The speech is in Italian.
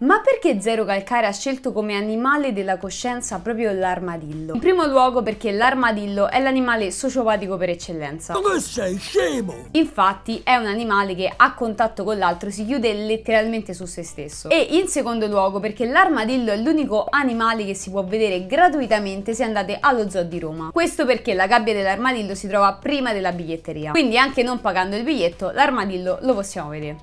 Ma perché Zero Calcare ha scelto come animale della coscienza proprio l'armadillo? In primo luogo perché l'armadillo è l'animale sociopatico per eccellenza. Ma che sei scemo? Infatti è un animale che a contatto con l'altro si chiude letteralmente su se stesso. E in secondo luogo perché l'armadillo è l'unico animale che si può vedere gratuitamente se andate allo zoo di Roma. Questo perché la gabbia dell'armadillo si trova prima della biglietteria. Quindi anche non pagando il biglietto l'armadillo lo possiamo vedere.